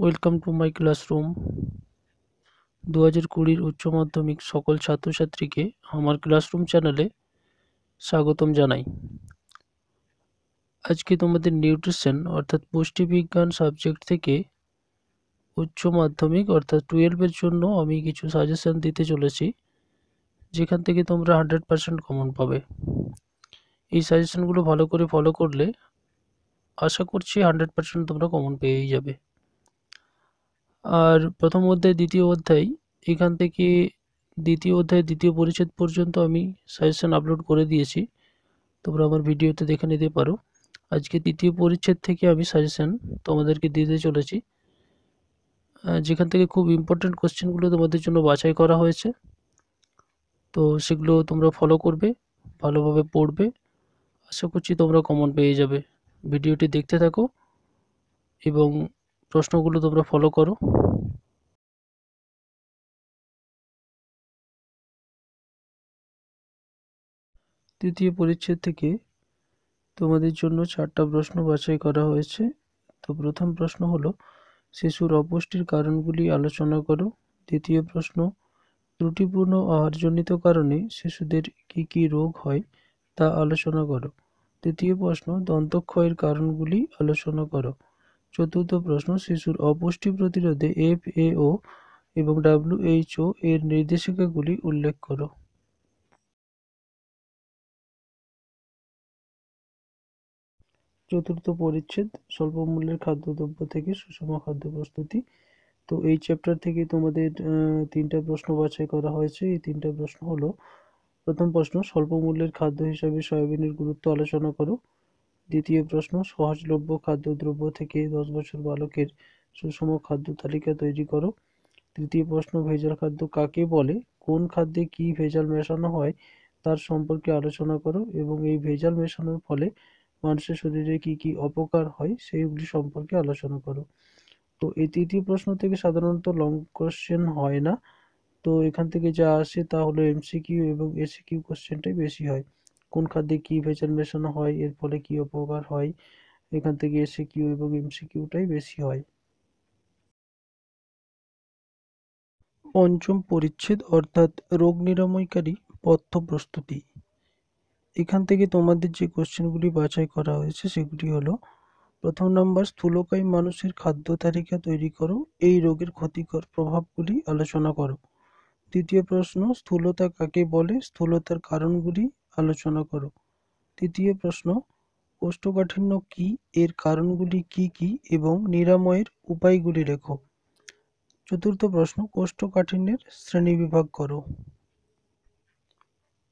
welcome to my classroom দু হাজার কুড়ির উচ্চ মাধ্যমিক সকল ছাত্রছাত্রীকে আমার ক্লাসরুম চ্যানেলে স্বাগতম জানাই আজকে তোমাদের নিউট্রিশন অর্থাৎ পুষ্টিবিজ্ঞান সাবজেক্ট থেকে উচ্চ মাধ্যমিক অর্থাৎ টুয়েলভের জন্য আমি কিছু সাজেশন দিতে চলেছি যেখান থেকে তোমরা হান্ড্রেড পারসেন্ট কমন পাবে এই সাজেশনগুলো ভালো করে ফলো করলে আশা করছি হান্ড্রেড পারসেন্ট তোমরা কমন পেয়েই যাবে আর প্রথম অধ্যায় দ্বিতীয় অধ্যায় এখান থেকে দ্বিতীয় অধ্যায় দ্বিতীয় পরিচ্ছেদ পর্যন্ত আমি সাজেশন আপলোড করে দিয়েছি তোমরা আমার ভিডিওতে দেখে নিতে পারো আজকে তৃতীয় পরিচ্ছেদ থেকে আমি সাজেশন তোমাদেরকে দিতে চলেছি যেখান থেকে খুব ইম্পর্ট্যান্ট কোশ্চেনগুলো তোমাদের জন্য বাছাই করা হয়েছে তো সেগুলো তোমরা ফলো করবে ভালোভাবে পড়বে আশা করছি তোমরা কমন পেয়ে যাবে ভিডিওটি দেখতে থাকো এবং প্রশ্নগুলো তোমরা ফলো করো তৃতীয় পরিচ্ছেদ থেকে তোমাদের জন্য চারটা প্রশ্ন বাছাই করা হয়েছে তো প্রথম প্রশ্ন হলো শিশুর অপুষ্টির কারণগুলি আলোচনা করো দ্বিতীয় প্রশ্ন ত্রুটিপূর্ণ আহারজনিত কারণে শিশুদের কি কি রোগ হয় তা আলোচনা করো তৃতীয় প্রশ্ন দন্তক্ষয়ের কারণগুলি আলোচনা করো চতুর্থ প্রশ্ন শিশুর অপুষ্টি প্রতিরোধে এফ ও এবং ডাব্লিউএইচও এর নির্দেশিকাগুলি উল্লেখ করো চতুর্থ পরিচ্ছেদ স্বল্পমূল্যের খাদ্যদ্রব্য থেকে সুষম খাদ্য প্রস্তুতি তো এই চ্যাপ্টার থেকে তোমাদের তিনটা প্রশ্ন বাছাই করা হয়েছে এই তিনটা প্রশ্ন হলো প্রথম প্রশ্ন স্বল্পমূল্যের খাদ্য হিসাবে সয়াবিনের গুরুত্ব আলোচনা করো দ্বিতীয় প্রশ্ন সহজলভ্য খাদ্যদ্রব্য থেকে দশ বছর বালকের সুষম খাদ্য তালিকা তৈরি করো তৃতীয় প্রশ্ন ভেজাল খাদ্য কাকে বলে কোন খাদ্যে কি ভেজাল মেশানো হয় তার সম্পর্কে আলোচনা করো এবং এই ভেজাল মেশানোর ফলে মানুষের শরীরে কি কি অপকার হয় সেইগুলি সম্পর্কে আলোচনা করো তো এই তৃতীয় প্রশ্ন থেকে সাধারণত লং কোশ্চেন হয় না তো এখান থেকে যা আসে তা হলো এমসিকিউ এবং এসিকিউ কোশ্চেনটাই বেশি হয় কোন খাদ্যে কি ভেজাল মেশানো হয় এর ফলে কি উপকার হয় এখান থেকে এসে কিউ এবং কিউটাই বেশি হয় পঞ্চম পরিচ্ছেদ অর্থাৎ রোগ নিরাময়কারী পথ্য প্রস্তুতি এখান থেকে তোমাদের যে কোশ্চেনগুলি বাছাই করা হয়েছে সেগুলি হলো প্রথম নম্বর স্থূলকায় মানুষের খাদ্য তালিকা তৈরি করো এই রোগের ক্ষতিকর প্রভাবগুলি আলোচনা করো দ্বিতীয় প্রশ্ন স্থূলতা কাকে বলে স্থূলতার কারণগুলি আলোচনা করো তৃতীয় প্রশ্ন কোষ্ঠকাঠিন্য কি এর কারণগুলি কি কি এবং নিরাময়ের উপায়গুলি লেখো চতুর্থ প্রশ্ন কোষ্ঠকাঠিন্যের শ্রেণীবিভাগ করো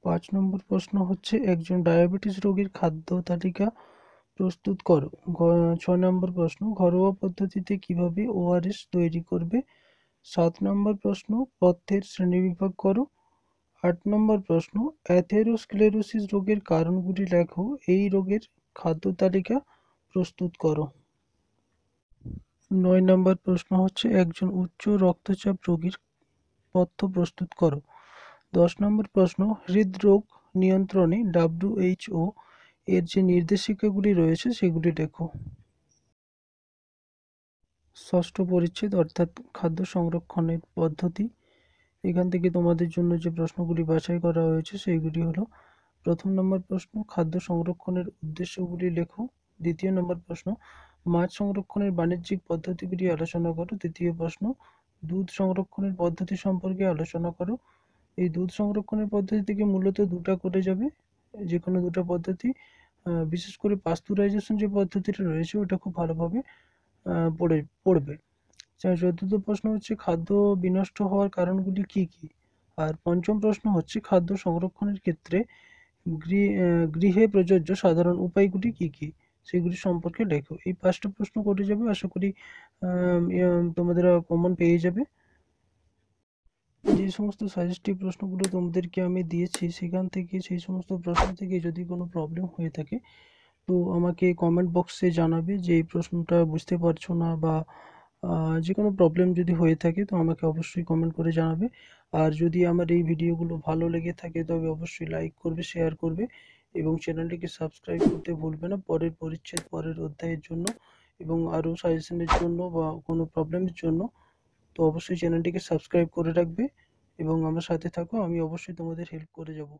পাঁচ নম্বর প্রশ্ন হচ্ছে একজন ডায়াবেটিস রোগীর খাদ্য তালিকা প্রস্তুত করো ছয় নম্বর প্রশ্ন ঘরোয়া পদ্ধতিতে কিভাবে ওআরএস তৈরি করবে সাত নম্বর প্রশ্ন পথ্যের শ্রেণীবিভাগ করো আট নম্বর প্রশ্ন অ্যাথেরোস্ক্লেরোসিস রোগের কারণগুলি লেখো এই রোগের খাদ্য তালিকা প্রস্তুত করো নয় নম্বর প্রশ্ন হচ্ছে একজন উচ্চ রক্তচাপ রোগীর পথ্য প্রস্তুত করো দশ নম্বর প্রশ্ন হৃদরোগ নিয়ন্ত্রণে ডাব্লিউএইচও এর যে নির্দেশিকাগুলি রয়েছে সেগুলি লেখো ষষ্ঠ পরিচ্ছেদ অর্থাৎ খাদ্য সংরক্ষণের পদ্ধতি এখান থেকে তোমাদের জন্য যে প্রশ্নগুলি বাছাই করা হয়েছে সেইগুলি হলো প্রথম নম্বর প্রশ্ন খাদ্য সংরক্ষণের উদ্দেশ্যগুলি লেখো দ্বিতীয় নম্বর প্রশ্ন মাছ সংরক্ষণের বাণিজ্যিক পদ্ধতিগুলি আলোচনা করো তৃতীয় প্রশ্ন দুধ সংরক্ষণের পদ্ধতি সম্পর্কে আলোচনা করো এই দুধ সংরক্ষণের পদ্ধতি থেকে মূলত দুটা করে যাবে যে কোনো দুটো পদ্ধতি বিশেষ করে পাস্তুরাইজেশন যে পদ্ধতিটা রয়েছে ওটা খুব ভালোভাবে পড়ে পড়বে চতুর্থ প্রশ্ন হচ্ছে খাদ্য বিনষ্ট হওয়ার কারণগুলি কি কি আর পঞ্চম প্রশ্ন হচ্ছে খাদ্য সংরক্ষণের ক্ষেত্রে গৃহে প্রযোজ্য সাধারণ উপায়গুলি কি কি সেগুলি সম্পর্কে লেখো এই পাঁচটা প্রশ্ন করে যাবে আশা করি তোমাদের কমন পেয়ে যাবে যে সমস্ত সাজেস্টিভ প্রশ্নগুলো তোমাদেরকে আমি দিয়েছি সেখান থেকে সেই সমস্ত প্রশ্ন থেকে যদি কোনো প্রবলেম হয়ে থাকে তো আমাকে কমেন্ট বক্সে জানাবে যে এই প্রশ্নটা বুঝতে পারছো না বা যে কোনো প্রবলেম যদি হয়ে থাকে তো আমাকে অবশ্যই কমেন্ট করে জানাবে আর যদি আমার এই ভিডিওগুলো ভালো লেগে থাকে তবে অবশ্যই লাইক করবে শেয়ার করবে এবং চ্যানেলটিকে সাবস্ক্রাইব করতে ভুলবে না পরের পরিচ্ছেদ পরের অধ্যায়ের জন্য এবং আরও সাজেশনের জন্য বা কোনো প্রবলেমের জন্য তো অবশ্যই চ্যানেলটিকে সাবস্ক্রাইব করে রাখবে এবং আমার সাথে থাকো আমি অবশ্যই তোমাদের হেল্প করে যাবো